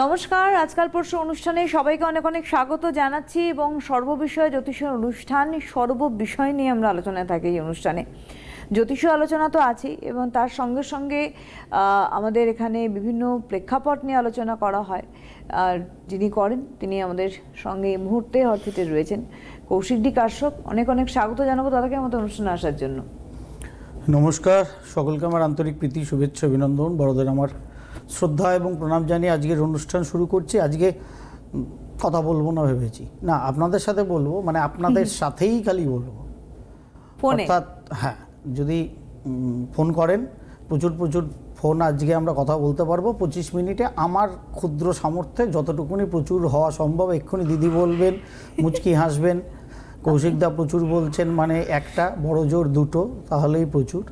নমস্কার আজকাল পরশু অনুষ্ঠানে সবাইকে অনেক অনেক স্বাগত জানাচ্ছি এবং সর্ববিষয়ে জ্যোতিষের অনুষ্ঠান সর্ববিষয় নিয়ে আমরা আলোচনায় থাকি এই অনুষ্ঠানে জ্যোতিষ আলোচনা তো আছেই এবং তার সঙ্গে সঙ্গে আমাদের এখানে বিভিন্ন প্রেক্ষাপট নিয়ে আলোচনা করা হয় আর যিনি করেন তিনি আমাদের সঙ্গে এই মুহূর্তে অর্থিতে রয়েছেন ডি কাশ্যপ অনেক অনেক স্বাগত জানাবো তাদেরকে আমাদের অনুষ্ঠানে আসার জন্য নমস্কার সকলকে আমার আন্তরিক প্রীতি শুভেচ্ছা অভিনন্দন বড়দের আমার শ্রদ্ধা এবং প্রণাম জানিয়ে আজকের অনুষ্ঠান শুরু করছি আজকে কথা বলবো না ভেবেছি না আপনাদের সাথে বলবো মানে আপনাদের সাথেই খালি বলবো অর্থাৎ হ্যাঁ যদি ফোন করেন প্রচুর প্রচুর ফোন আজকে আমরা কথা বলতে পারবো পঁচিশ মিনিটে আমার ক্ষুদ্র সামর্থ্যে যতটুকুনি প্রচুর হওয়া সম্ভব এক্ষুনি দিদি বলবেন মুচকি হাসবেন কৌশিকদা প্রচুর বলছেন মানে একটা বড় জোর দুটো তাহলেই প্রচুর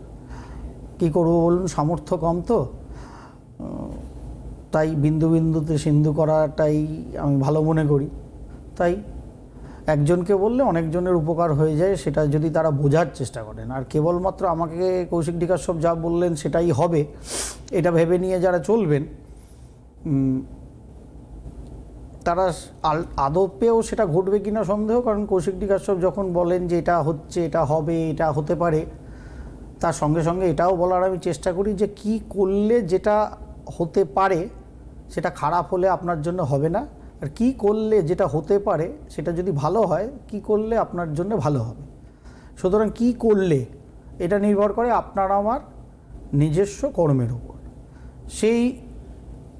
কি করবো বলুন সামর্থ্য কম তো তাই বিন্দু বিন্দুতে সিন্ধু করাটাই আমি ভালো মনে করি তাই একজনকে বললে অনেকজনের উপকার হয়ে যায় সেটা যদি তারা বোঝার চেষ্টা করেন আর কেবলমাত্র আমাকে কৌশিক সব যা বললেন সেটাই হবে এটা ভেবে নিয়ে যারা চলবেন তারা আদপেও সেটা ঘটবে কিনা সন্দেহ কারণ কৌশিক সব যখন বলেন যে এটা হচ্ছে এটা হবে এটা হতে পারে তার সঙ্গে সঙ্গে এটাও বলার আমি চেষ্টা করি যে কি করলে যেটা হতে পারে সেটা খারাপ হলে আপনার জন্য হবে না আর কি করলে যেটা হতে পারে সেটা যদি ভালো হয় কি করলে আপনার জন্য ভালো হবে সুতরাং কি করলে এটা নির্ভর করে আপনার আমার নিজস্ব কর্মের উপর সেই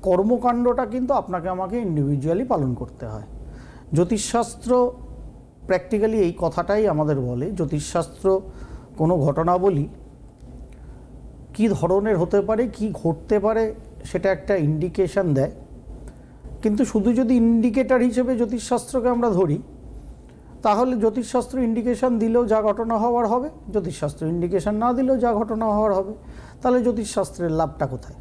কর্মকাণ্ডটা কিন্তু আপনাকে আমাকে ইন্ডিভিজুয়ালি পালন করতে হয় জ্যোতিষশাস্ত্র প্র্যাকটিক্যালি এই কথাটাই আমাদের বলে জ্যোতিষশাস্ত্র কোনো ঘটনাবলী কি ধরনের হতে পারে কি ঘটতে পারে সেটা একটা ইন্ডিকেশান দেয় কিন্তু শুধু যদি ইন্ডিকেটার হিসেবে জ্যোতিষশাস্ত্রকে আমরা ধরি তাহলে জ্যোতিষশাস্ত্র ইন্ডিকেশান দিলেও যা ঘটনা হওয়ার হবে জ্যোতিষশাস্ত্র ইন্ডিকেশান না দিলেও যা ঘটনা হওয়ার হবে তাহলে জ্যোতিষশাস্ত্রের লাভটা কোথায়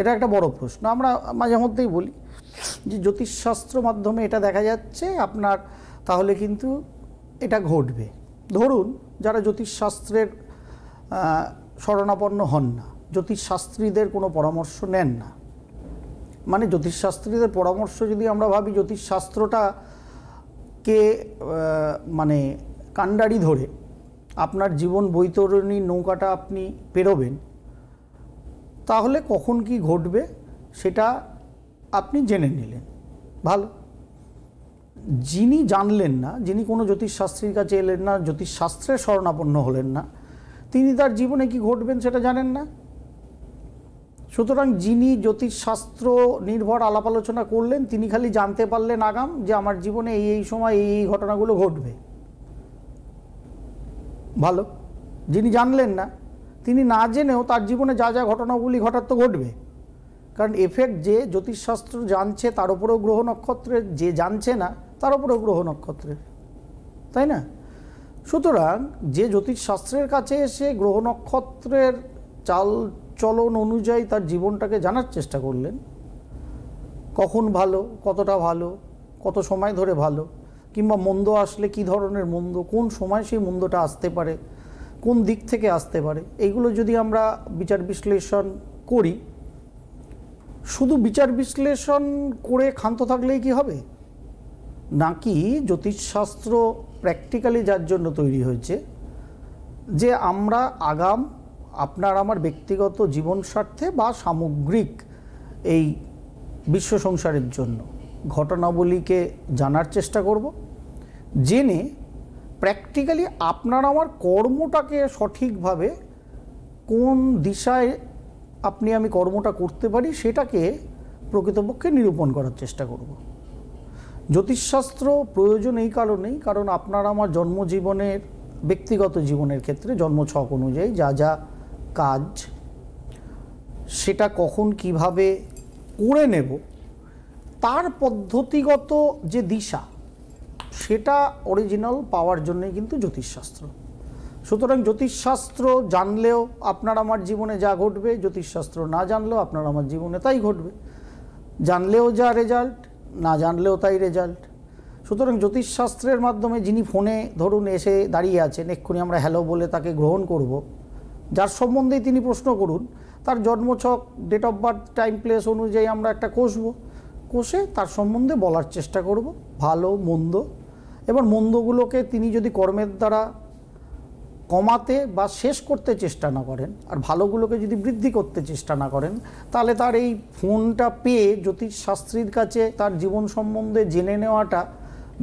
এটা একটা বড় প্রশ্ন আমরা মাঝে মধ্যেই বলি যে জ্যোতিষশাস্ত্র মাধ্যমে এটা দেখা যাচ্ছে আপনার তাহলে কিন্তু এটা ঘটবে ধরুন যারা জ্যোতিষশাস্ত্রের শরণাপন্ন হন না জ্যোতিষশাস্ত্রীদের কোনো পরামর্শ নেন না মানে জ্যোতিষশাস্ত্রীদের পরামর্শ যদি আমরা ভাবি জ্যোতিষশাস্ত্রটাকে মানে কাণ্ডারি ধরে আপনার জীবন বৈতরণী নৌকাটা আপনি পেরোবেন তাহলে কখন কি ঘটবে সেটা আপনি জেনে নিলেন ভালো যিনি জানলেন না যিনি কোনো জ্যোতিষশাস্ত্রীর কাছে এলেন না জ্যোতিষশাস্ত্রে স্মরণাপন্ন হলেন না তিনি তার জীবনে কি ঘটবেন সেটা জানেন না সুতরাং যিনি জ্যোতিষশাস্ত্র নির্ভর আলাপ আলোচনা করলেন তিনি খালি জানতে পারলেন আগাম যে আমার জীবনে এই এই সময় এই এই ঘটনাগুলো ঘটবে ভালো যিনি জানলেন না তিনি না জেনেও তার জীবনে যা যা ঘটনাগুলি ঘটার তো ঘটবে কারণ এফেক্ট যে জ্যোতিষশাস্ত্র জানছে তার উপরেও গ্রহ নক্ষত্রের যে জানছে না তার উপরেও গ্রহ নক্ষত্রের তাই না সুতরাং যে জ্যোতিষশাস্ত্রের কাছে এসে গ্রহ নক্ষত্রের চাল চলন অনুযায়ী তার জীবনটাকে জানার চেষ্টা করলেন কখন ভালো কতটা ভালো কত সময় ধরে ভালো কিংবা মন্দ আসলে কি ধরনের মন্দ কোন সময় সেই মন্দটা আসতে পারে কোন দিক থেকে আসতে পারে এইগুলো যদি আমরা বিচার বিশ্লেষণ করি শুধু বিচার বিশ্লেষণ করে ক্ষান্ত থাকলেই কি হবে নাকি জ্যোতিষশাস্ত্র প্র্যাকটিক্যালি যার জন্য তৈরি হয়েছে যে আমরা আগাম আপনার আমার ব্যক্তিগত জীবন স্বার্থে বা সামগ্রিক এই বিশ্ব সংসারের জন্য ঘটনাবলীকে জানার চেষ্টা করব জেনে প্র্যাকটিক্যালি আপনার আমার কর্মটাকে সঠিকভাবে কোন দিশায় আপনি আমি কর্মটা করতে পারি সেটাকে প্রকৃতপক্ষে নিরূপণ করার চেষ্টা করব জ্যোতিষশাস্ত্র প্রয়োজন এই কারণেই কারণ আপনার আমার জন্মজীবনের ব্যক্তিগত জীবনের ক্ষেত্রে জন্মছক অনুযায়ী যা যা কাজ সেটা কখন কিভাবে করে নেব তার পদ্ধতিগত যে দিশা সেটা অরিজিনাল পাওয়ার জন্যই কিন্তু জ্যোতিষশাস্ত্র সুতরাং জ্যোতিষশাস্ত্র জানলেও আপনার আমার জীবনে যা ঘটবে জ্যোতিষশাস্ত্র না জানলেও আপনার আমার জীবনে তাই ঘটবে জানলেও যা রেজাল্ট না জানলেও তাই রেজাল্ট সুতরাং জ্যোতিষশাস্ত্রের মাধ্যমে যিনি ফোনে ধরুন এসে দাঁড়িয়ে আছেন এক্ষুনি আমরা হ্যালো বলে তাকে গ্রহণ করব যার সম্বন্ধেই তিনি প্রশ্ন করুন তার জন্মছক date of birth time place অনুযায়ী আমরা একটা কষব কষে তার সম্বন্ধে বলার চেষ্টা করব ভালো মন্দ এবার মন্দগুলোকে তিনি যদি কর্মের দ্বারা কমাতে বা শেষ করতে চেষ্টা না করেন আর ভালোগুলোকে যদি বৃদ্ধি করতে চেষ্টা না করেন তাহলে তার এই ফোনটা পেয়ে জ্যোতিষ শাস্ত্রীর কাছে তার জীবন সম্বন্ধে জেনে নেওয়াটা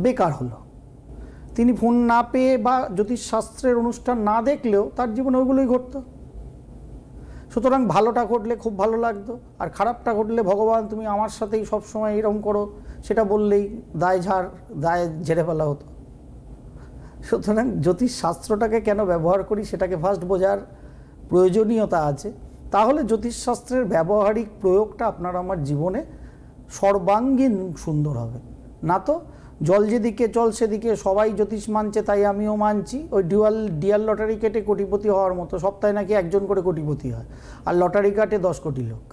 বেকার হলো তিনি ফোন না পেয়ে বা জ্যোতিষশাস্ত্রের অনুষ্ঠান না দেখলেও তার জীবনে ওইগুলোই ঘটত সুতরাং ভালোটা ঘটলে খুব ভালো লাগতো আর খারাপটা ঘটলে ভগবান তুমি আমার সাথেই সবসময় এরকম করো সেটা বললেই দায় ঝাড় দায় ঝেড়ে ফেলা হতো সুতরাং জ্যোতিষশাস্ত্রটাকে কেন ব্যবহার করি সেটাকে ফার্স্ট বোঝার প্রয়োজনীয়তা আছে তাহলে জ্যোতিষশাস্ত্রের ব্যবহারিক প্রয়োগটা আপনার আমার জীবনে সর্বাঙ্গীন সুন্দর হবে না তো জল যেদিকে চল সেদিকে সবাই জ্যোতিষ মানছে তাই আমিও মানছি ওই ডুয়াল ডিয়াল লটারি কেটে কোটিপতি হওয়ার মতো সপ্তাহে নাকি একজন করে কোটিপতি হয় আর লটারি কাটে দশ কোটি লোক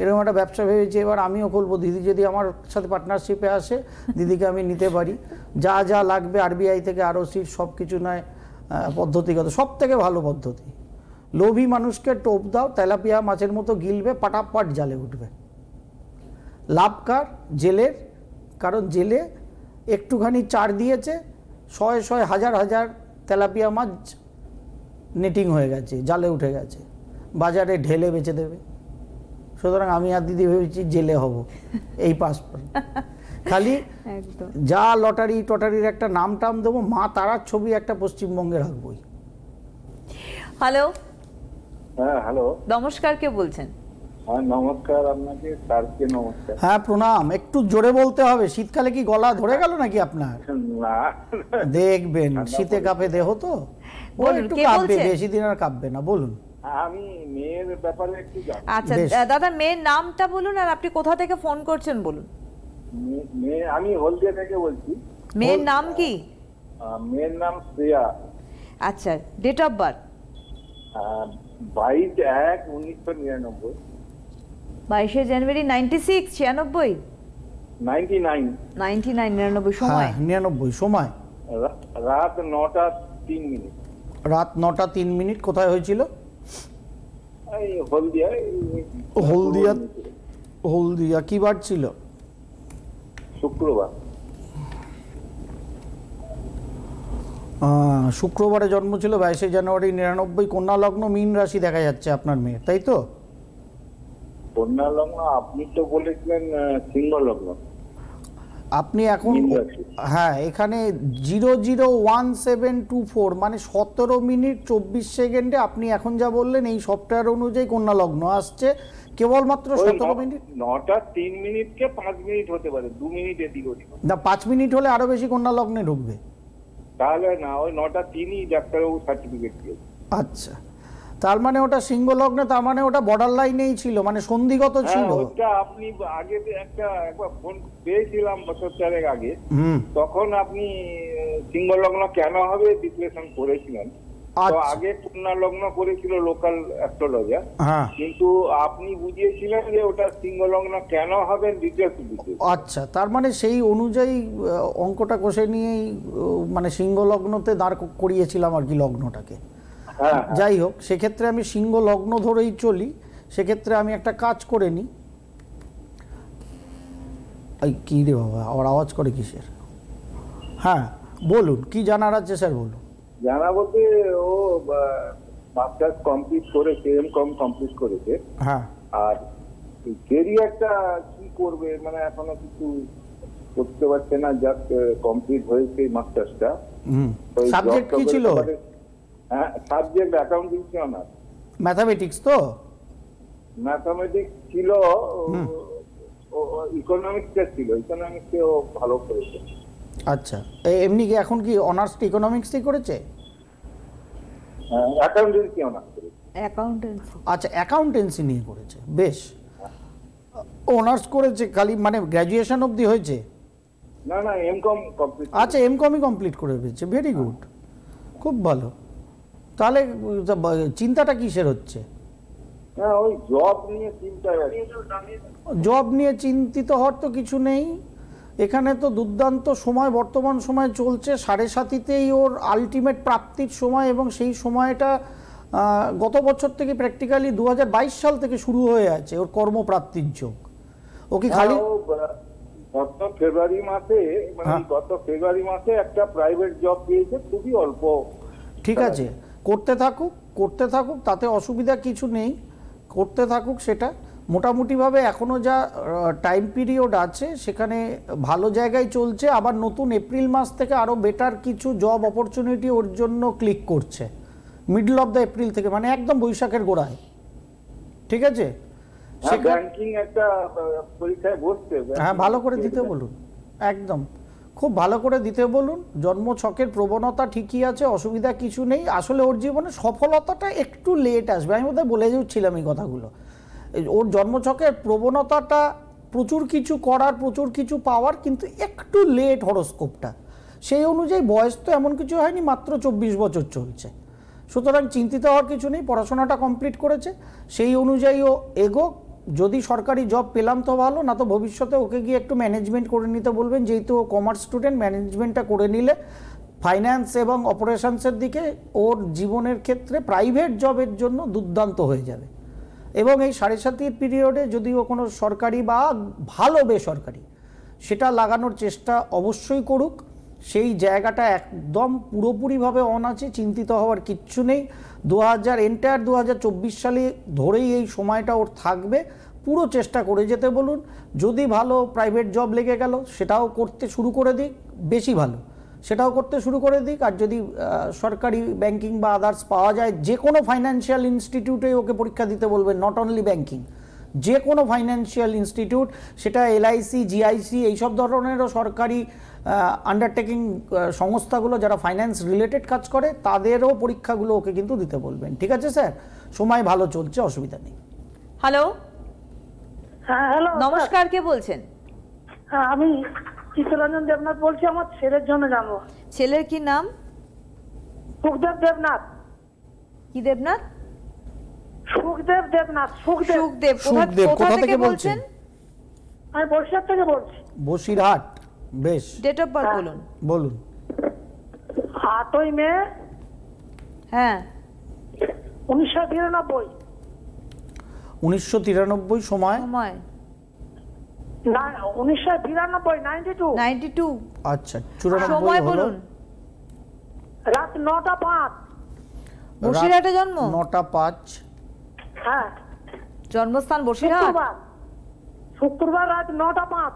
এরকম একটা ব্যবসা ভেবেছি এবার আমিও খুলবো দিদি যদি আমার সাথে পার্টনারশিপে আসে দিদিকে আমি নিতে পারি যা যা লাগবে আরবিআই থেকে আরও সিট সব কিছু নয় পদ্ধতিগত সব থেকে ভালো পদ্ধতি লোভী মানুষকে টোপ দাও তেলাপিয়া মাছের মতো গিলবে পাটাপাট জালে উঠবে লাভকার জেলের কারণ জেলে একটুখানি চার দিয়েছে শয়ে শয়ে হাজার হাজার তেলাপিয়া মাছ নেটিং হয়ে গেছে জালে উঠে গেছে বাজারে ঢেলে বেচে দেবে সুতরাং আমি আর দিদি ভেবেছি জেলে হব এই পাসপোর্ট খালি যা লটারি টটারির একটা নাম টাম দেবো মা তারার ছবি একটা পশ্চিমবঙ্গে রাখবই হ্যালো হ্যাঁ হ্যালো নমস্কার কে বলছেন নমস্কার আপনাকে নমস্কার হ্যাঁ প্রণাম একটু জোরে বলতে হবে শীতকালে কি গলা ধরে গেল নাকি আপনার না দেখবেন শীতে কাঁপে দেহ তো কাঁপবে বেশি দিন আর কাঁপবে না বলুন আমি মেয়ের ব্যাপারে আচ্ছা দাদা মেয়ের নামটা বলুন আর আপনি কোথা থেকে ফোন করছেন বলুন মেয়ে আমি হলদিয়া থেকে বলছি মেয়ের নাম কি মেয়ের নাম আচ্ছা ডেট অফ বার্থ এক উনিশশো নিরানব্বই বাইশে জানুয়ারি নাইনটি সিক্স ছিয়ানব্বই হ্যাঁ, রাত নটা তিন মিনিট রাত নটা তিন মিনিট কোথায় হলদিয়া হলদিয়া কি বার ছিল শুক্রবার শুক্রবারে জন্ম ছিল বাইশে জানুয়ারি নিরানব্বই কন্যা লগ্ন মিন রাশি দেখা যাচ্ছে আপনার মেয়ে তাই তো কন্যা লগ্ন আপনি তো বলেছিলেন সিংহ লগ্ন আপনি এখন হ্যাঁ এখানে zero zero one seven two four মানে সতেরো মিনিট চব্বিশ সেকেন্ডে আপনি এখন যা বললেন এই সফটওয়্যার অনুযায়ী কন্যা লগ্ন আসছে কেবলমাত্র সতেরো মিনিট নটা তিন মিনিট কে পাঁচ মিনিট হতে পারে দু মিনিট এদিক ওদিক না পাঁচ মিনিট হলে আরো বেশি কন্যা লগ্নে ঢুকবে তাহলে না ওই নটা তিনই ডাক্তারবাবু সার্টিফিকেট দিয়েছে আচ্ছা তার মানে ওটা সিংহ লগ্নে তার মানে ওটা বর্ডার লাইনেই ছিল মানে সন্ধিগত হ্যাঁ, ছিল আপনি আগে একটা একবার ফোন পেয়েছিলাম বছর চারেক আগে তখন আপনি সিংহ লগ্ন কেন হবে বিশ্লেষণ করেছিলেন তো আচ্ছা। আগে কন্যা লগ্ন করেছিল লোকাল অ্যাস্ট্রোলজার কিন্তু আপনি বুঝিয়েছিলেন যে ওটা সিংহ লগ্ন কেন হবে ডিটেলস আচ্ছা তার মানে সেই অনুযায়ী অঙ্কটা কষে নিয়েই মানে সিংহ লগ্নতে দাঁড় করিয়েছিলাম আর কি লগ্নটাকে হ্যাঁ, হ্যাঁ। যাই হোক সেক্ষেত্রে আমি সিংহ লগ্ন ধরেই চলি সেক্ষেত্রে আমি একটা কাজ করে নি কি রে বাবা আমার আওয়াজ করে কিসের হ্যাঁ বলুন কি জানার আছে স্যার বলুন জানা বলতে ও মাস্টার্স কমপ্লিট করেছে এম কম কমপ্লিট করেছে হ্যাঁ আর কেরিয়ারটা কি করবে মানে এখনো কিছু করতে পারছে না জাস্ট কমপ্লিট হয়েছে মাস্টার্সটা সাবজেক্ট কি ছিল হ্যাঁ সাবজেক্ট অ্যাকাউন্টিংস অনার্স ম্যাথামেটিক্স তো ম্যাথামেটিক্স ছিল ইকোনমিক্সটা ছিল ইকোনমিক্সে ও ভালো করেছে আচ্ছা এমনি কি এখন কি অনার্স ইকোনমিক্সই করেছে অ্যাকাউন্টেন্সি অনার্স আচ্ছা অ্যাকাউন্টেন্সি নিয়ে করেছে বেশ অনার্স করেছে খালি মানে গ্রাজুয়েশন অবধি হয়েছে না না এম কম আচ্ছা এম এমকমই কমপ্লিট করে ফেলেছে ভেরি গুড হ্যাঁ। খুব ভালো তাহলে চিন্তাটা কিসের হচ্ছে জব হ্যাঁ, নিয়ে চিন্তিত হওয়ার তো কিছু নেই এখানে তো দুর্দান্ত সময় বর্তমান সময় চলছে সাড়ে সাতিতেই ওর আলটিমেট প্রাপ্তির সময় এবং সেই সময়টা গত বছর থেকে প্র্যাকটিক্যালি দু সাল থেকে শুরু হয়ে আছে ওর কর্মপ্রাপ্তির যোগ ও কি হ্যাঁ, খালি ফেব্রুয়ারি মাসে মানে হ্যাঁ। ফেব্রুয়ারি মাসে একটা প্রাইভেট জব পেয়েছে খুবই অল্প ঠিক আছে করতে থাকুক করতে থাকুক তাতে অসুবিধা কিছু নেই করতে থাকুক সেটা মোটামুটিভাবে এখনও যা টাইম পিরিয়ড আছে সেখানে ভালো জায়গায় চলছে আবার নতুন এপ্রিল মাস থেকে আরও বেটার কিছু জব অপরচুনিটি ওর জন্য ক্লিক করছে মিডল অফ দ্য এপ্রিল থেকে মানে একদম বৈশাখের গোড়ায় ঠিক আছে হ্যাঁ, হ্যাঁ ভালো করে দিতে বলুন একদম খুব ভালো করে দিতে বলুন জন্মছকের প্রবণতা ঠিকই আছে অসুবিধা কিছু নেই আসলে ওর জীবনে সফলতাটা একটু লেট আসবে আমি বোধহয় বলে যাচ্ছিলাম এই কথাগুলো ওর জন্মছকের প্রবণতাটা প্রচুর কিছু করার প্রচুর কিছু পাওয়ার কিন্তু একটু লেট হরস্কোপটা সেই অনুযায়ী বয়স তো এমন কিছু হয়নি মাত্র চব্বিশ বছর চলছে সুতরাং চিন্তিত হওয়ার কিছু নেই পড়াশোনাটা কমপ্লিট করেছে সেই অনুযায়ীও এগোক যদি সরকারি জব পেলাম তো ভালো না তো ভবিষ্যতে ওকে গিয়ে একটু ম্যানেজমেন্ট করে নিতে বলবেন যেহেতু ও কমার্স স্টুডেন্ট ম্যানেজমেন্টটা করে নিলে ফাইন্যান্স এবং অপারেশনসের দিকে ওর জীবনের ক্ষেত্রে প্রাইভেট জবের জন্য দুর্দান্ত হয়ে যাবে এবং এই সাড়ে সাতের পিরিয়ডে যদি ও কোনো সরকারি বা ভালো বেসরকারি সেটা লাগানোর চেষ্টা অবশ্যই করুক সেই জায়গাটা একদম পুরোপুরিভাবে অন আছে চিন্তিত হওয়ার কিচ্ছু নেই দু হাজার এন্টায়ার দু সালে ধরেই এই সময়টা ওর থাকবে পুরো চেষ্টা করে যেতে বলুন যদি ভালো প্রাইভেট জব লেগে গেল সেটাও করতে শুরু করে দিক বেশি ভালো সেটাও করতে শুরু করে দিক আর যদি সরকারি ব্যাংকিং বা আদার্স পাওয়া যায় যে কোনো ফাইন্যান্সিয়াল ইনস্টিটিউটে ওকে পরীক্ষা দিতে বলবেন নট অনলি ব্যাংকিং যে কোনো ফাইন্যান্সিয়াল ইনস্টিটিউট সেটা এলআইসি জিআইসি এইসব ধরনেরও সরকারি আন্ডারটেকিং সংস্থাগুলো যারা ফাইন্যান্স রিলেটেড কাজ করে তাদেরও পরীক্ষাগুলো ওকে কিন্তু দিতে বলবেন ঠিক আছে স্যার সময় ভালো চলছে অসুবিধা নেই হ্যালো হ্যালো নমস্কার কে বলছেন হ্যাঁ আমি চিত্তরঞ্জন দেবনাথ বলছি আমার ছেলের জন্য জানবো ছেলের কি নাম সুখদেব দেবনাথ কি দেবনাথ সুখদেব দেবনাথ সুখদেব সুখদেব সুখদেব কোথা থেকে বলছেন আমি বসিরহাট থেকে বলছি বসিরহাট বেশ ডেট অফ বার্থ বলুন বলুন আটই মে হ্যাঁ উনিশশো তিরানব্বই উনিশশো তিরানব্বই সময় উনিশশো তিরানব্বই নাইনটি টু নাইনটি টু আচ্ছা রাত নটা পাঁচ জন্ম নটা পাঁচ হ্যাঁ জন্মস্থান বসিরহাট শুক্রবার রাত নটা পাঁচ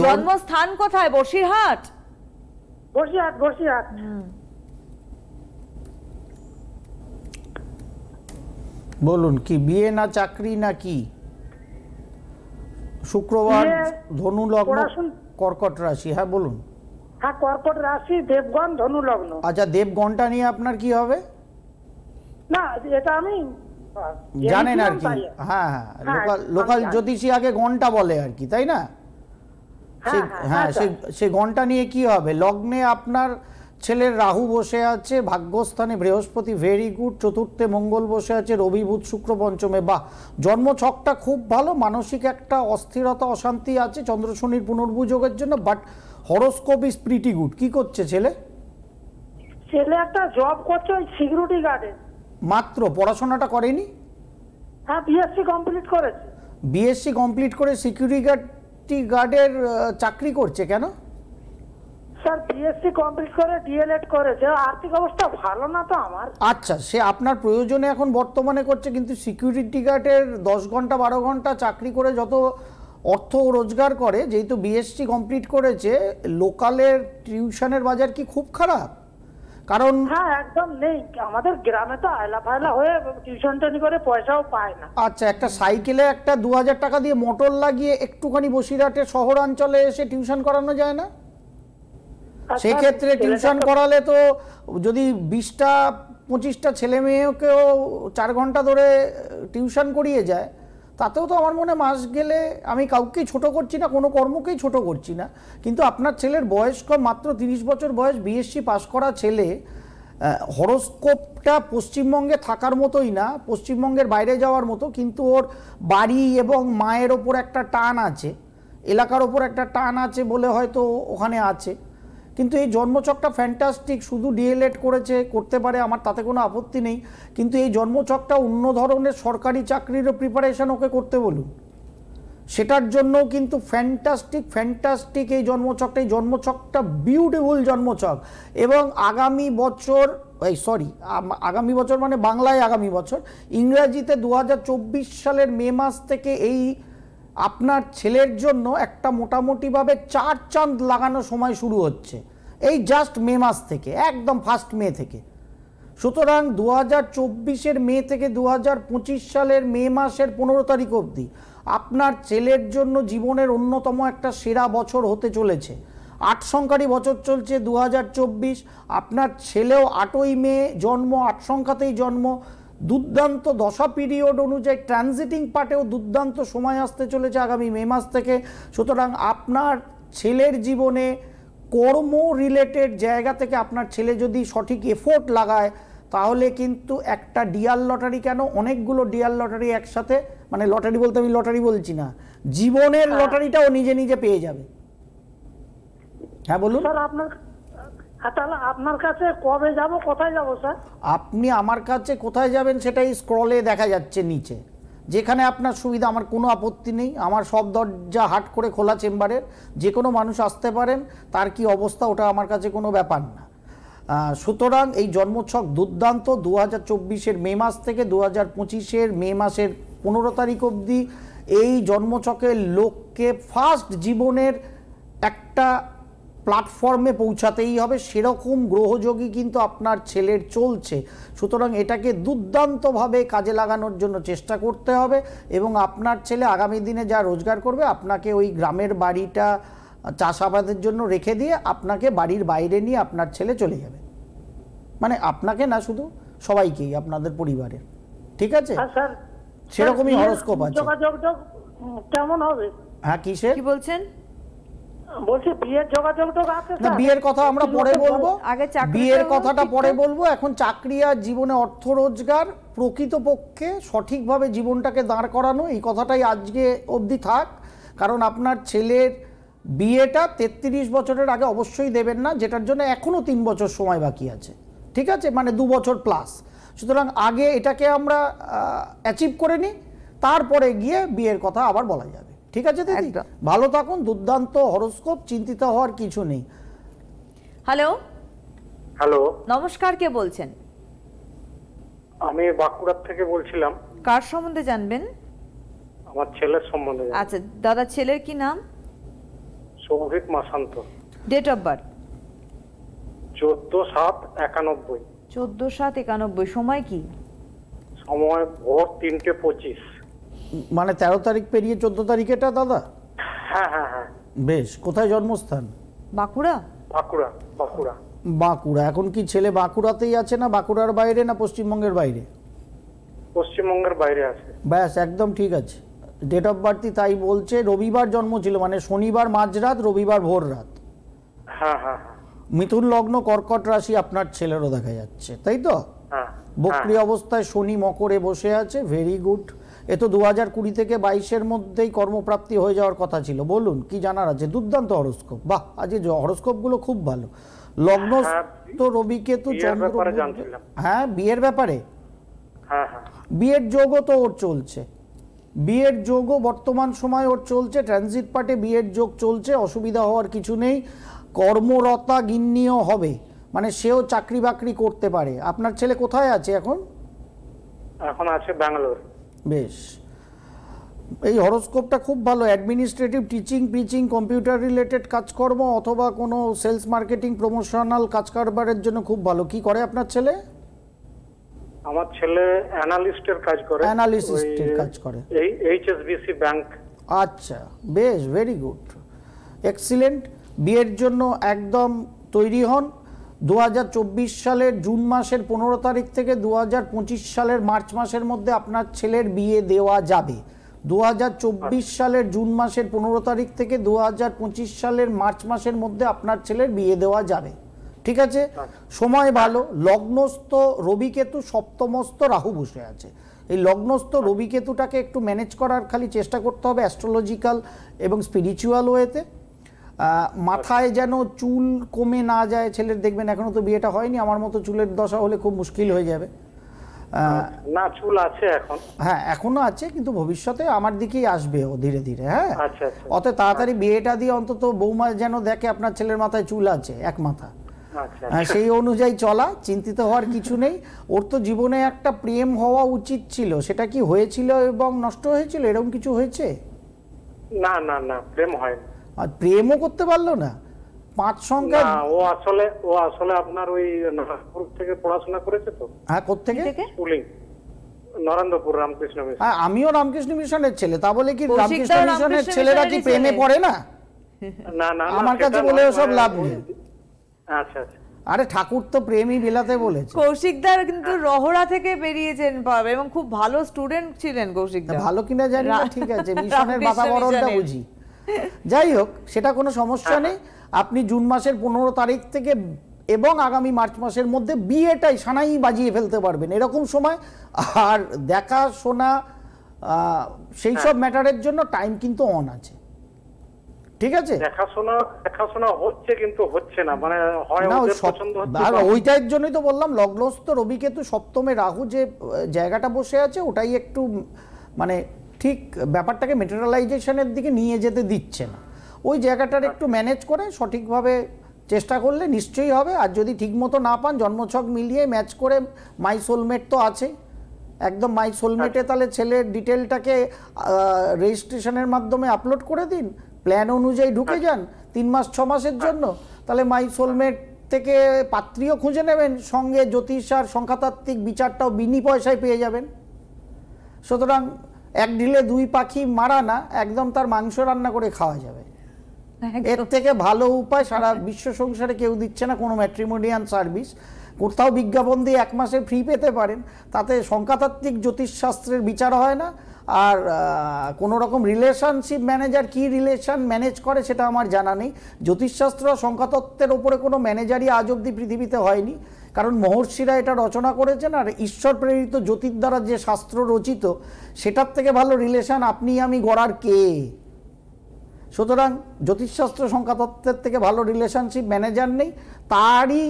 জন্মস্থান কোথায় বসিরহাট বসিরহাট বসিরহাট বলুন কি বিয়ে না চাকরি না কি শুক্রবার ধনু লগ্ন কর্কট রাশি হ্যাঁ বলুন হ্যাঁ কর্কট রাশি দেবগণ ধনু লগ্ন আচ্ছা দেবগণটা নিয়ে আপনার কি হবে না এটা আমি জানেন আর কি হ্যাঁ হ্যাঁ, হ্যাঁ হ্যাঁ লোকাল জ্যোতিষী আগে ঘন্টা বলে আর কি তাই না হ্যাঁ সে ঘন্টা হ্যাঁ, আচ্ছা। নিয়ে কি হবে লগ্নে আপনার ছেলের রাহু বসে আছে ভাগ্যস্থানে বৃহস্পতি ভেরি গুড চতুর্থে মঙ্গল বসে আছে রবি বুধ শুক্র পঞ্চমে বা জন্ম ছকটা খুব ভালো মানসিক একটা অস্থিরতা অশান্তি আছে চন্দ্রশনির পুনর্বুযোগের জন্য but horoscope is pretty good কি করছে ছেলে ছেলে একটা জব করছে ওই সিকিউরিটি গার্ডে মাত্র পড়াশোনাটা করেনি হ্যাঁ বিএসসি কমপ্লিট করেছে বিএসসি কমপ্লিট করে সিকিউরিটি গার্ডের চাকরি করছে কেন স্যার বিএসসি কমপ্লিট করে ডিএলএড করেছে আর্থিক অবস্থা ভালো না তো আমার আচ্ছা সে আপনার প্রয়োজনে এখন বর্তমানে করছে কিন্তু সিকিউরিটি গার্ডের দশ ঘন্টা বারো ঘন্টা চাকরি করে যত অর্থ রোজগার করে যেহেতু বিএসসি কমপ্লিট করেছে লোকালের টিউশনের বাজার কি খুব খারাপ কারণ হ্যাঁ একদম নেই আমাদের গ্রামে তো আয়লা ফায়লা হয়ে টিউশন টনি করে পয়সাও পায় না আচ্ছা একটা সাইকেলে একটা দু টাকা দিয়ে মোটর লাগিয়ে একটুখানি বসিরহাটে শহরাঞ্চলে এসে টিউশন করানো যায় না আচ্ছা, সেক্ষেত্রে টিউশন করালে তো যদি বিশটা পঁচিশটা ছেলে মেয়েকেও চার ঘন্টা ধরে টিউশন করিয়ে যায় তাতেও তো আমার মনে মাস গেলে আমি কাউকেই ছোট করছি না কোনো কর্মকেই ছোট করছি না কিন্তু আপনার ছেলের বয়স কম মাত্র তিরিশ বছর বয়স বিএসসি পাস করা ছেলে হরস্কোপটা পশ্চিমবঙ্গে থাকার মতোই না পশ্চিমবঙ্গের বাইরে যাওয়ার মতো কিন্তু ওর বাড়ি এবং মায়ের ওপর একটা টান আছে এলাকার ওপর একটা টান আছে বলে হয়তো ওখানে আছে কিন্তু এই জন্মচকটা ফ্যান্টাস্টিক শুধু ডিএলএড করেছে করতে পারে আমার তাতে কোনো আপত্তি নেই কিন্তু এই জন্মচকটা অন্য ধরনের সরকারি চাকরিরও প্রিপারেশান ওকে করতে বলুন সেটার জন্য কিন্তু ফ্যান্টাস্টিক ফ্যান্টাস্টিক এই জন্মচকটা এই জন্মচকটা বিউটিফুল জন্মচক এবং আগামী বছর এই সরি আগামী বছর মানে বাংলায় আগামী বছর ইংরাজিতে দু সালের মে মাস থেকে এই আপনার ছেলের জন্য একটা মোটামুটিভাবে চার চাঁদ লাগানো সময় শুরু হচ্ছে এই জাস্ট মে মাস থেকে একদম ফার্স্ট মে থেকে সুতরাং দু হাজার চব্বিশের মে থেকে দু হাজার পঁচিশ সালের মে মাসের পনেরো তারিখ অবধি আপনার ছেলের জন্য জীবনের অন্যতম একটা সেরা বছর হতে চলেছে আট সংখ্যারই বছর চলছে দু আপনার ছেলেও আটই মে জন্ম আট সংখ্যাতেই জন্ম দুর্দান্ত দশা পিরিয়ড অনুযায়ী ট্রানজিটিং পার্টেও দুর্দান্ত সময় আসতে চলেছে আগামী মে মাস থেকে সুতরাং আপনার ছেলের জীবনে কর্ম রিলেটেড জায়গা থেকে আপনার ছেলে যদি সঠিক এফোর্ট লাগায় তাহলে কিন্তু একটা ডিয়ার লটারি কেন অনেকগুলো ডিয়ার লটারি একসাথে মানে লটারি বলতে আমি লটারি বলছি না জীবনের লটারিটাও হ্যাঁ। নিজে নিজে পেয়ে যাবে হ্যাঁ বলুন স্যার আপনার হ্যাঁ, তাহলে আপনার কাছে কবে যাব কোথায় যাব স্যার আপনি আমার কাছে কোথায় যাবেন সেটাই স্ক্রলে দেখা যাচ্ছে নিচে যেখানে আপনার সুবিধা আমার কোনো আপত্তি নেই আমার সব দরজা হাট করে খোলা চেম্বারের যে কোনো মানুষ আসতে পারেন তার কি অবস্থা ওটা আমার কাছে কোনো ব্যাপার না সুতরাং এই জন্মোৎসব দুর্দান্ত দু হাজার মে মাস থেকে দু হাজার মে মাসের পনেরো তারিখ অবধি এই জন্মচকের লোককে ফার্স্ট জীবনের একটা প্ল্যাটফর্মে পৌঁছাতেই হবে সেরকম গ্রহযোগী কিন্তু আপনার ছেলের চলছে সুতরাং এটাকে দুর্দান্তভাবে কাজে লাগানোর জন্য চেষ্টা করতে হবে এবং আপনার ছেলে আগামী দিনে যা রোজগার করবে আপনাকে ওই গ্রামের বাড়িটা চাষাবাদের জন্য রেখে দিয়ে আপনাকে বাড়ির বাইরে নিয়ে আপনার ছেলে চলে যাবে মানে আপনাকে না শুধু সবাইকেই আপনাদের পরিবারের ঠিক আছে হ্যাঁ, সেরকমই হরস্কোপ আছে কেমন হবে হ্যাঁ কিসের কি বলছেন বলছি বিয়ের যোগাযোগ তো আছে না বিয়ের কথা আমরা পরে বলবো আগে বিয়ের কথাটা পরে বলবো এখন চাকরি আর জীবনে অর্থ রোজগার প্রকৃত পক্ষে সঠিকভাবে জীবনটাকে দাঁড় করানো এই কথাটাই আজকে অবধি থাক কারণ আপনার ছেলের বিয়েটা তেত্রিশ বছরের আগে অবশ্যই দেবেন না যেটার জন্য এখনও তিন বছর সময় বাকি আছে ঠিক আছে মানে দু বছর প্লাস সুতরাং আগে এটাকে আমরা অ্যাচিভ করে নিই তারপরে গিয়ে বিয়ের কথা আবার বলা যাবে ঠিক আছে দিদি ভালো থাকুন দুর্দান্ত হরস্কোপ চিন্তিত হওয়ার কিছু নেই হ্যালো হ্যালো নমস্কার কে বলছেন আমি বাঁকুড়ার থেকে বলছিলাম কার সম্বন্ধে জানবেন আমার ছেলের সম্বন্ধে আচ্ছা দাদা ছেলের কি নাম Souvik Masanta date of birth চোদ্দ সাত একানব্বই চোদ্দ সাত একানব্বই সময় কি সময় ভোর তিনটে পঁচিশ মানে তেরো তারিখ পেরিয়ে চোদ্দ তারিখ এটা দাদা হ্যাঁ, হ্যাঁ হ্যাঁ বেশ কোথায় জন্মস্থান বাঁকুড়া বাঁকুড়া বাঁকুড়া বাঁকুড়া এখন কি ছেলে বাঁকুড়াতেই আছে না বাঁকুড়ার বাইরে না পশ্চিমবঙ্গের বাইরে পশ্চিমবঙ্গের বাইরে আছে ব্যাস একদম ঠিক আছে ডেট অফ বার্থই তাই বলছে রবিবার জন্ম ছিল মানে শনিবার মাঝরাত রবিবার ভোর রাত হ্যাঁ হ্যাঁ, হ্যাঁ। মিথুন লগ্ন কর্কট রাশি আপনার ছেলেরও দেখা যাচ্ছে তাই তো হ্যাঁ, বক্রি অবস্থায় শনি মকরে বসে আছে ভেরি গুড এ তো দু হাজার কুড়ি থেকে বাইশের মধ্যেই কর্মপ্রাপ্তি হয়ে যাওয়ার কথা ছিল বলুন কি জানার আছে দুর্দান্ত হরস্কোপ বাহ আজ হরস্কোপগুলো খুব ভালো লগ্ন হ্যাঁ, তো রবিকে তো চন্দ্র হ্যাঁ বিয়ের ব্যাপারে হ্যাঁ, হ্যাঁ। বিয়ের যোগও তো ওর চলছে বিয়ের যোগও বর্তমান সময় ওর চলছে ট্রানজিট পার্টে বিয়ের যোগ চলছে অসুবিধা হওয়ার কিছু নেই কর্মরতা গিন্নিও হবে মানে সেও চাকরি বাকরি করতে পারে আপনার ছেলে কোথায় আছে এখন এখন আছে ব্যাঙ্গালোর বেশ এই হরস্কোপটা খুব ভালো administrative teaching pitching computer related কাজকর্ম অথবা কোনো সেলস মার্কেটিং প্রমোশনাল কাজ কারবারের জন্য খুব ভালো কি করে আপনার ছেলে আমার ছেলে অ্যানালিস্টের কাজ করে অ্যানালিস্টের কাজ করে এই এইচএসবিসি ব্যাংক আচ্ছা বেশ ভেরি গুড এক্সিলেন্ট বিয়ের জন্য একদম তৈরি হন দু সালের জুন মাসের পনেরো তারিখ থেকে দু সালের মার্চ মাসের মধ্যে আপনার ছেলের বিয়ে দেওয়া যাবে দু আচ্ছা। সালের জুন মাসের পনেরো তারিখ থেকে দু সালের মার্চ মাসের মধ্যে আপনার ছেলের বিয়ে দেওয়া যাবে ঠিক আছে আচ্ছা। সময় ভালো লগ্নস্থ রবিকেতু সপ্তমস্থ রাহু বসে আছে এই লগ্নস্থ রবিকেতুটাকে একটু ম্যানেজ করার খালি চেষ্টা করতে হবে অ্যাস্ট্রোলজিক্যাল এবং স্পিরিচুয়াল ওয়েতে মাথায় আচ্ছা। যেন চুল কমে না যায় ছেলের দেখবেন এখনো তো বিয়েটা হয়নি আমার মতো চুলের দশা হলে খুব মুশকিল হয়ে যাবে না চুল আছে এখন হ্যাঁ এখনো আছে কিন্তু ভবিষ্যতে আমার দিকেই আসবে ও ধীরে ধীরে হ্যাঁ আচ্ছা, আচ্ছা। অত তাড়াতাড়ি বিয়েটা দিয়ে অন্তত বৌমা যেন দেখে আপনার ছেলের মাথায় চুল আছে এক মাথা সেই অনুযায়ী চলা চিন্তিত হওয়ার কিছু নেই ওর তো জীবনে একটা প্রেম হওয়া উচিত ছিল সেটা কি হয়েছিল এবং নষ্ট হয়েছিল এরকম কিছু হয়েছে না না না প্রেম হয়নি আর প্রেমও করতে পারলো না পাঁচ সংখ্যা ও আসলে ও আসলে আপনার ওই নাগপুর থেকে পড়াশোনা করেছে তো হ্যাঁ কোথা থেকে স্কুলিং নরেন্দ্রপুর রামকৃষ্ণ মিশন হ্যাঁ আমিও রামকৃষ্ণ মিশনের ছেলে তা বলে কি রামকৃষ্ণ মিশনের ছেলেরা কি প্রেমে পড়ে না না না আমার কাছে বলে সব লাভ নেই আচ্ছা আচ্ছা আরে ঠাকুর তো প্রেমই বিলাতে বলেছে কৌশিকদার কিন্তু রহড়া থেকে বেরিয়েছেন পাব এবং খুব ভালো স্টুডেন্ট ছিলেন কৌশিকদার ভালো কিনা জানি না ঠিক আছে মিশনের বাতাবরণটা বুঝি যাই হোক সেটা কোনো সমস্যা নেই আপনি জুন মাসের পনেরো তারিখ থেকে এবং আগামী মার্চ মাসের মধ্যে বিয়েটাই সানাই বাজিয়ে ফেলতে পারবেন এরকম সময় আর দেখা শোনা সেই সব হ্যাঁ। ম্যাটারের জন্য টাইম কিন্তু অন আছে ঠিক আছে দেখাশোনা দেখাশোনা হচ্ছে কিন্তু হচ্ছে না মানে হয় পছন্দ হচ্ছে ওইটার জন্যই তো বললাম লগ্নস্থ রবি কেতু সপ্তমে রাহু যে জায়গাটা বসে আছে ওটাই একটু মানে ঠিক ব্যাপারটাকে মেটেরিয়ালাইজেশনের দিকে নিয়ে যেতে দিচ্ছে না ওই জায়গাটার একটু ম্যানেজ করে সঠিকভাবে চেষ্টা করলে নিশ্চয়ই হবে আর যদি ঠিকমতো না পান জন্মছক মিলিয়ে ম্যাচ করে মাই সোলমেট তো আছে একদম মাই সোলমেটে তাহলে ছেলের ডিটেলটাকে রেজিস্ট্রেশনের মাধ্যমে আপলোড করে দিন প্ল্যান অনুযায়ী ঢুকে যান তিন মাস ছ মাসের জন্য তাহলে মাই সোলমেট থেকে পাত্রীও খুঁজে নেবেন সঙ্গে জ্যোতিষ আর সংখ্যাতাত্ত্বিক বিচারটাও বিনি পয়সায় পেয়ে যাবেন সুতরাং এক ঢিলে দুই পাখি মারা না একদম তার মাংস রান্না করে খাওয়া যাবে এর থেকে ভালো উপায় সারা বিশ্ব সংসারে কেউ দিচ্ছে না কোনো ম্যাট্রিমোনিয়াল সার্ভিস কোথাও বিজ্ঞাপন দিয়ে এক মাসে ফ্রি পেতে পারেন তাতে সংখ্যাতাত্ত্বিক জ্যোতিষশাস্ত্রের বিচার হয় না আর কোনো রকম রিলেশনশিপ ম্যানেজার কি রিলেশন ম্যানেজ করে সেটা আমার জানা নেই জ্যোতিষশাস্ত্র সংখ্যাতত্ত্বের ওপরে কোনো ম্যানেজারই আজ অব্দি পৃথিবীতে হয়নি কারণ মহর্ষিরা এটা রচনা করেছেন আর ঈশ্বর প্রেরিত জ্যোতির দ্বারা যে শাস্ত্র রচিত সেটার থেকে ভালো রিলেশন আপনি আমি গড়ার কে সুতরাং জ্যোতিষশাস্ত্র সংখ্যাতত্ত্বের থেকে ভালো রিলেশনশিপ ম্যানেজার নেই তারই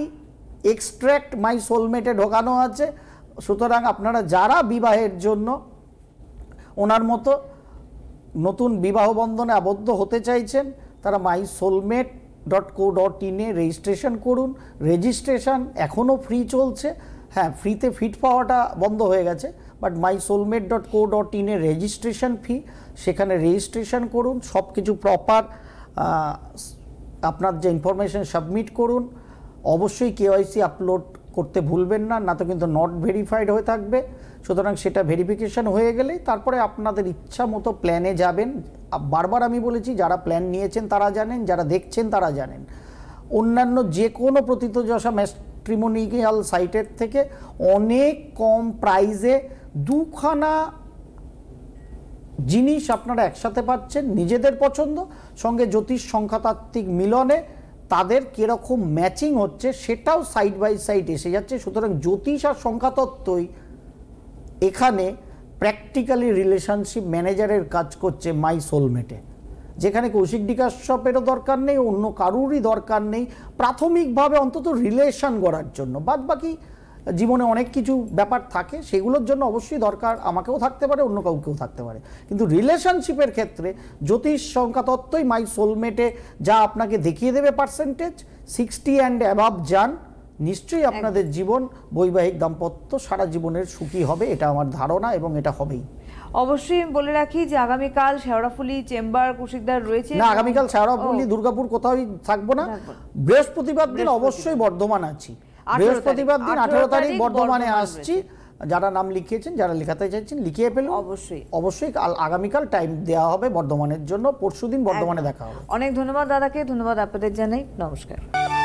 এক্সট্র্যাক্ট মাই সোলমেটে ঢোকানো আছে সুতরাং আপনারা যারা বিবাহের জন্য ওনার মতো নতুন বিবাহ বন্ধনে আবদ্ধ হতে চাইছেন তারা my soulmate dot co dot ইনে রেজিস্ট্রেশন করুন রেজিস্ট্রেশন এখনও ফ্রি চলছে হ্যাঁ ফ্রিতে ফিট পাওয়াটা বন্ধ হয়ে গেছে but my soulmate dot co dot ইনে রেজিস্ট্রেশন ফি সেখানে রেজিস্ট্রেশন করুন সব কিছু প্রপার আপনার যে ইনফরমেশান সাবমিট করুন অবশ্যই কেওয়াইসি আপলোড করতে ভুলবেন না না তো কিন্তু নট ভেরিফাইড হয়ে থাকবে সুতরাং সেটা ভেরিফিকেশন হয়ে গেলে তারপরে আপনাদের ইচ্ছা মতো প্ল্যানে যাবেন বারবার আমি বলেছি যারা প্ল্যান নিয়েছেন তারা জানেন যারা দেখছেন তারা জানেন অন্যান্য যে কোনো প্রতীতযশা ম্যাস্ট্রিমোনিয়াল সাইটের থেকে অনেক কম প্রাইজে দুখানা জিনিস আপনারা একসাথে পাচ্ছেন নিজেদের পছন্দ সঙ্গে জ্যোতিষ সংখ্যাতাত্ত্বিক মিলনে তাদের কীরকম ম্যাচিং হচ্ছে সেটাও সাইড বাই সাইড এসে যাচ্ছে সুতরাং জ্যোতিষ আর সংখ্যাতত্ত্বই এখানে প্র্যাকটিক্যালি রিলেশনশিপ ম্যানেজারের কাজ করছে মাই সোলমেটে যেখানে কৌশিক ডিকাশপেরও দরকার নেই অন্য কারুরই দরকার নেই প্রাথমিকভাবে অন্তত রিলেশন গড়ার জন্য বাদ বাকি জীবনে অনেক কিছু ব্যাপার থাকে সেগুলোর জন্য অবশ্যই দরকার আমাকেও থাকতে পারে অন্য কাউকেও থাকতে পারে কিন্তু রিলেশনশিপের ক্ষেত্রে জ্যোতিষ সংখ্যা তত্ত্বই মাই সোলমেটে যা আপনাকে দেখিয়ে দেবে পার্সেন্টেজ সিক্সটি অ্যান্ড অ্যাভাব যান নিশ্চয়ই আপনাদের জীবন বৈবাহিক দাম্পত্য সারা জীবনের সুখী হবে এটা আমার ধারণা এবং এটা হবেই অবশ্যই বলে রাখি যে আগামীকাল শেওড়াফুলি চেম্বার কুশিকদার রয়েছে না আগামীকাল শেওড়াফুলি দুর্গাপুর কোথাও থাকবো না বৃহস্পতিবার দিন অবশ্যই বর্ধমান আছি বৃহস্পতিবার দিন আঠেরো তারিখ বর্ধমানে আসছি যারা নাম লিখিয়েছেন যারা লেখাতে চাইছেন লিখিয়ে ফেলুন অবশ্যই অবশ্যই আগামীকাল টাইম দেওয়া হবে বর্ধমানের জন্য পরশুদিন বর্ধমানে দেখা হবে অনেক ধন্যবাদ দাদাকে ধন্যবাদ আপনাদের জানাই নমস্কার